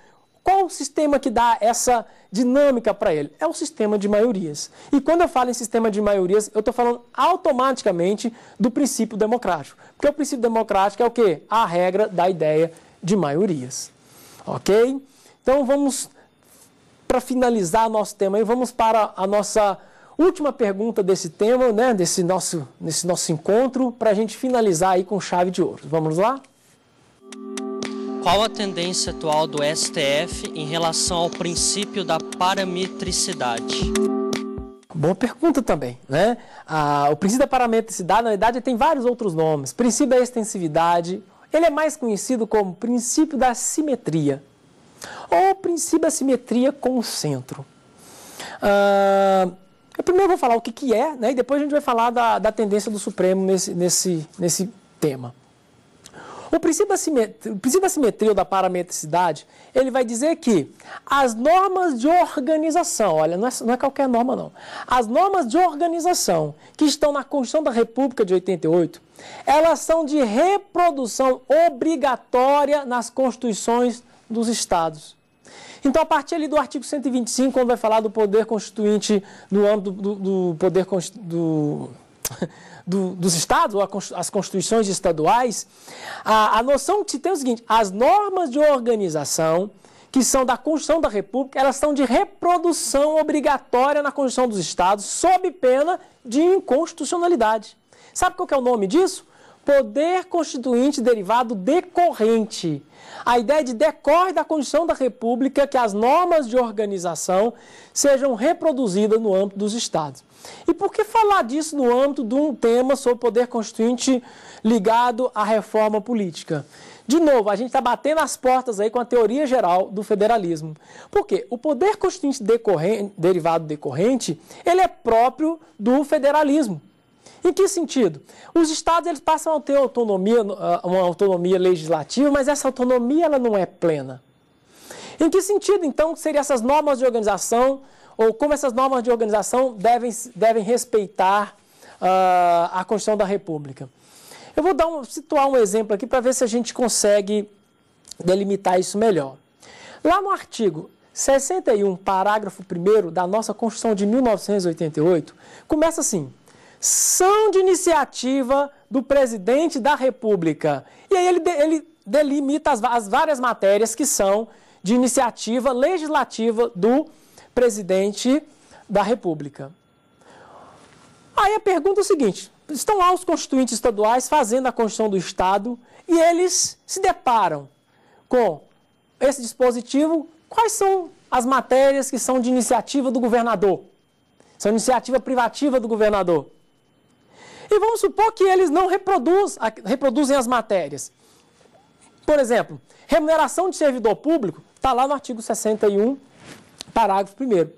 qual o sistema que dá essa dinâmica para ele? É o sistema de maiorias. E quando eu falo em sistema de maiorias, eu estou falando automaticamente do princípio democrático. Porque o princípio democrático é o quê? A regra da ideia de maiorias. Ok? Então vamos, para finalizar nosso tema, aí, vamos para a nossa última pergunta desse tema, né, desse, nosso, desse nosso encontro, para a gente finalizar aí com chave de ouro. Vamos lá? Qual a tendência atual do STF em relação ao princípio da parametricidade? Boa pergunta também, né? Ah, o princípio da parametricidade, na verdade, tem vários outros nomes. Princípio da extensividade, ele é mais conhecido como princípio da simetria, ou princípio da simetria com o centro. Ah, eu primeiro vou falar o que, que é, né? E depois a gente vai falar da, da tendência do Supremo nesse, nesse, nesse tema. O princípio, da o princípio da parametricidade, ele vai dizer que as normas de organização, olha, não é, não é qualquer norma não, as normas de organização que estão na Constituição da República de 88, elas são de reprodução obrigatória nas constituições dos estados. Então, a partir ali do artigo 125, quando vai falar do poder constituinte, no âmbito do, do poder do do, dos estados, ou as constituições estaduais, a, a noção se tem o seguinte: as normas de organização que são da Constituição da República, elas são de reprodução obrigatória na Constituição dos Estados, sob pena de inconstitucionalidade. Sabe qual é o nome disso? Poder constituinte derivado decorrente. A ideia de decorre da Constituição da República que as normas de organização sejam reproduzidas no âmbito dos Estados. E por que falar disso no âmbito de um tema sobre o poder constituinte ligado à reforma política? De novo, a gente está batendo as portas aí com a teoria geral do federalismo. Por quê? O poder constituinte decorrente, derivado decorrente, ele é próprio do federalismo. Em que sentido? Os estados eles passam a ter autonomia, ah, uma autonomia legislativa, mas essa autonomia ela não é plena. Em que sentido, então, seriam essas normas de organização ou como essas normas de organização devem, devem respeitar uh, a Constituição da República. Eu vou dar um, situar um exemplo aqui para ver se a gente consegue delimitar isso melhor. Lá no artigo 61, parágrafo 1 da nossa Constituição de 1988, começa assim: são de iniciativa do presidente da República. E aí ele, ele delimita as, as várias matérias que são de iniciativa legislativa do presidente presidente da República. Aí a pergunta é o seguinte: estão lá os constituintes estaduais fazendo a Constituição do Estado e eles se deparam com esse dispositivo. Quais são as matérias que são de iniciativa do governador? São iniciativa privativa do governador. E vamos supor que eles não reproduz, reproduzem as matérias. Por exemplo, remuneração de servidor público está lá no artigo 61 parágrafo 1.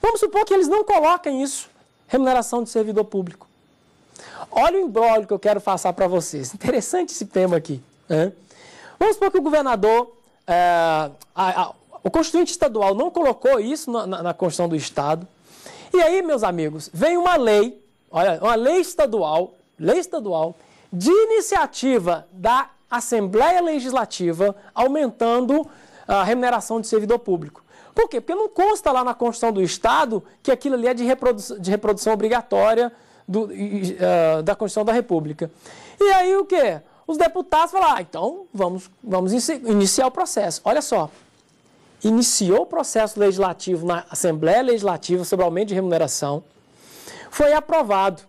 Vamos supor que eles não coloquem isso, remuneração de servidor público. Olha o embrólio que eu quero passar para vocês. Interessante esse tema aqui. Né? Vamos supor que o governador, é, a, a, o constituinte estadual não colocou isso na, na, na Constituição do Estado. E aí, meus amigos, vem uma lei, olha, uma lei estadual, lei estadual, de iniciativa da Assembleia Legislativa, aumentando a remuneração de servidor público. Por quê? Porque não consta lá na Constituição do Estado que aquilo ali é de, reprodução, de reprodução obrigatória do, uh, da Constituição da República. E aí o quê? Os deputados falaram, ah, então vamos, vamos iniciar o processo. Olha só, iniciou o processo legislativo na Assembleia Legislativa sobre aumento de remuneração, foi aprovado.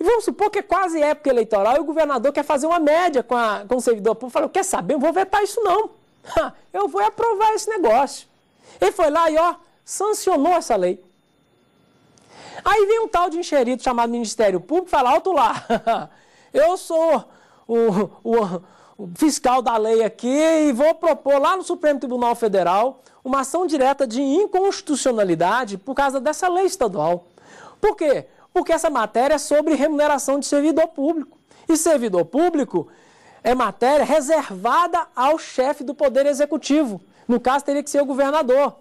E vamos supor que é quase época eleitoral e o governador quer fazer uma média com, a, com o servidor público. Falou, quer saber? Não vou vetar isso não. Eu vou aprovar esse negócio. Ele foi lá e, ó, sancionou essa lei. Aí vem um tal de enxerido chamado Ministério Público e fala, alto lá, eu sou o, o, o fiscal da lei aqui e vou propor lá no Supremo Tribunal Federal uma ação direta de inconstitucionalidade por causa dessa lei estadual. Por quê? Porque essa matéria é sobre remuneração de servidor público. E servidor público é matéria reservada ao chefe do Poder Executivo. No caso, teria que ser o governador.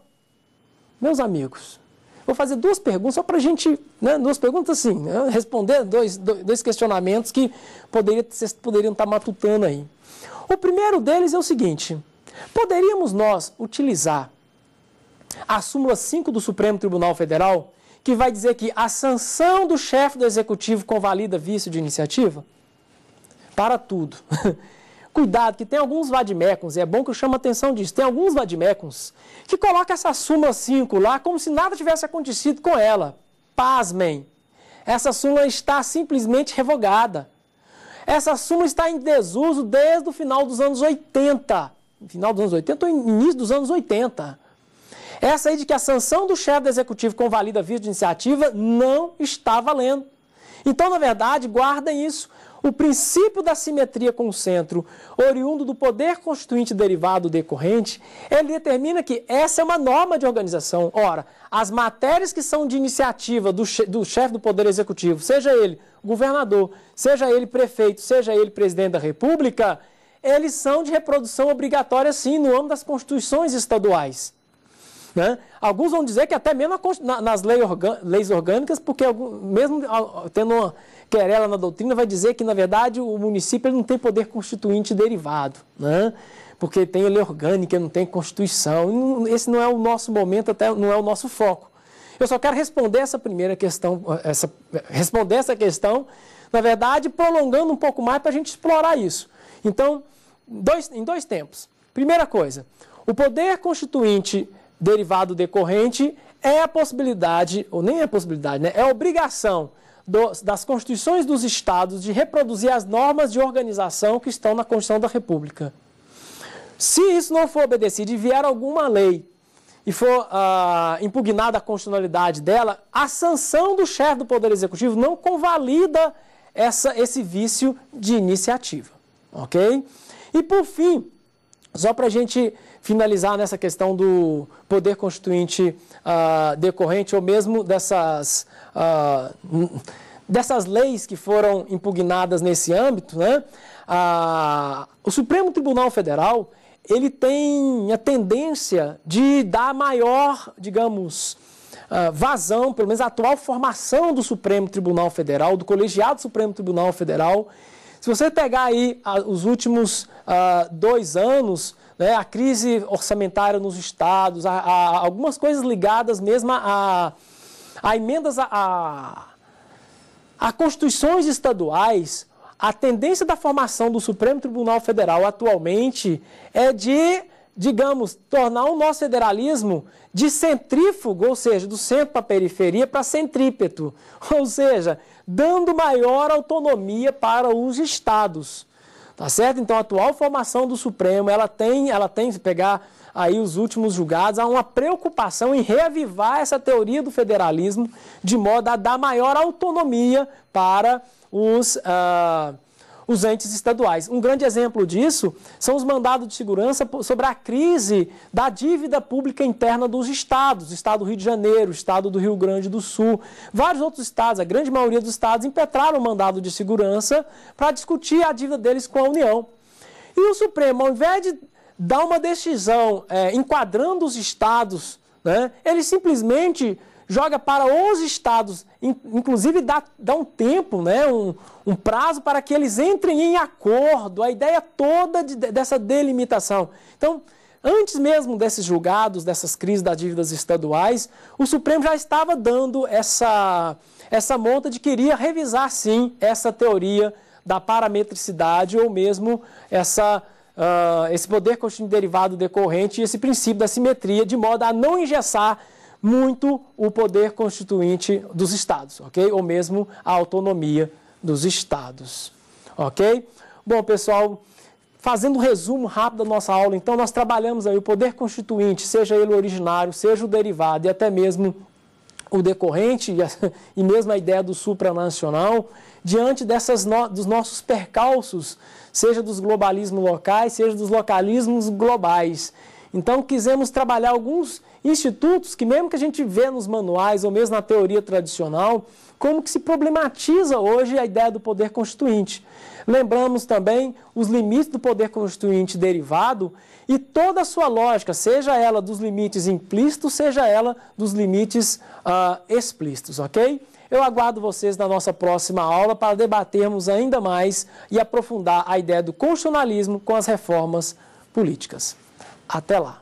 Meus amigos, vou fazer duas perguntas só para a gente, né, duas perguntas assim, né, responder dois, dois questionamentos que poderia, vocês poderiam estar tá matutando aí. O primeiro deles é o seguinte: poderíamos nós utilizar a súmula 5 do Supremo Tribunal Federal, que vai dizer que a sanção do chefe do executivo convalida vício de iniciativa? Para tudo. Cuidado, que tem alguns vadimécuns, e é bom que eu chamo a atenção disso, tem alguns vadimécuns que colocam essa súmula 5 lá como se nada tivesse acontecido com ela. Pasmem, essa súmula está simplesmente revogada. Essa súmula está em desuso desde o final dos anos 80. Final dos anos 80 ou início dos anos 80. Essa aí de que a sanção do chefe do executivo convalida via de iniciativa não está valendo. Então, na verdade, guardem isso o princípio da simetria com o centro, oriundo do poder constituinte derivado decorrente, ele determina que essa é uma norma de organização. Ora, as matérias que são de iniciativa do, che do chefe do Poder Executivo, seja ele governador, seja ele prefeito, seja ele presidente da República, eles são de reprodução obrigatória, sim, no âmbito das constituições estaduais. Né? Alguns vão dizer que até mesmo na, nas leis, leis orgânicas, porque algum, mesmo tendo uma querela na doutrina, vai dizer que, na verdade, o município não tem poder constituinte derivado, né? porque tem lei orgânica, não tem constituição. Esse não é o nosso momento, até não é o nosso foco. Eu só quero responder essa primeira questão, essa, responder essa questão, na verdade, prolongando um pouco mais para a gente explorar isso. Então, dois, em dois tempos. Primeira coisa, o poder constituinte derivado decorrente é a possibilidade, ou nem é a possibilidade, né? é a obrigação do, das constituições dos estados de reproduzir as normas de organização que estão na Constituição da República. Se isso não for obedecido e vier alguma lei e for ah, impugnada a constitucionalidade dela, a sanção do chefe do Poder Executivo não convalida essa, esse vício de iniciativa. Ok? E por fim, só para a gente finalizar nessa questão do poder constituinte ah, decorrente ou mesmo dessas, ah, dessas leis que foram impugnadas nesse âmbito, né? Ah, o Supremo Tribunal Federal ele tem a tendência de dar maior, digamos, vazão, pelo menos a atual formação do Supremo Tribunal Federal, do colegiado do Supremo Tribunal Federal. Se você pegar aí os últimos dois anos, né, a crise orçamentária nos estados, a, a, algumas coisas ligadas mesmo a, a emendas a, a constituições estaduais, a tendência da formação do Supremo Tribunal Federal atualmente é de, digamos, tornar o nosso federalismo de centrífugo, ou seja, do centro para a periferia, para centrípeto, ou seja, dando maior autonomia para os estados. Tá certo? Então a atual formação do Supremo, ela tem, ela tem, se pegar aí os últimos julgados, há uma preocupação em reavivar essa teoria do federalismo de modo a dar maior autonomia para os. Uh, os entes estaduais. Um grande exemplo disso são os mandados de segurança sobre a crise da dívida pública interna dos estados, o estado do Rio de Janeiro, o estado do Rio Grande do Sul, vários outros estados, a grande maioria dos estados impetraram o mandado de segurança para discutir a dívida deles com a União. E o Supremo, ao invés de dar uma decisão é, enquadrando os estados, né, ele simplesmente joga para 11 estados, inclusive dá, dá um tempo, né, um, um, prazo para que eles entrem em acordo, a ideia toda de, dessa delimitação. Então, antes mesmo desses julgados, dessas crises das dívidas estaduais, o Supremo já estava dando essa, essa monta de que iria revisar, sim, essa teoria da parametricidade ou mesmo essa Uh, esse poder constituinte derivado decorrente e esse princípio da simetria, de modo a não engessar muito o poder constituinte dos estados, ok? Ou mesmo a autonomia dos estados, ok? Bom, pessoal, fazendo um resumo rápido da nossa aula, então nós trabalhamos aí o poder constituinte, seja ele originário, seja o derivado e até mesmo o decorrente e, e mesmo a ideia do supranacional, diante dessas no, dos nossos percalços, seja dos globalismos locais, seja dos localismos globais. Então, quisemos trabalhar alguns institutos que mesmo que a gente vê nos manuais ou mesmo na teoria tradicional, como que se problematiza hoje a ideia do poder constituinte. Lembramos também os limites do poder constituinte derivado e toda a sua lógica, seja ela dos limites implícitos, seja ela dos limites uh, explícitos, ok? Eu aguardo vocês na nossa próxima aula para debatermos ainda mais e aprofundar a ideia do constitucionalismo com as reformas políticas. Até lá!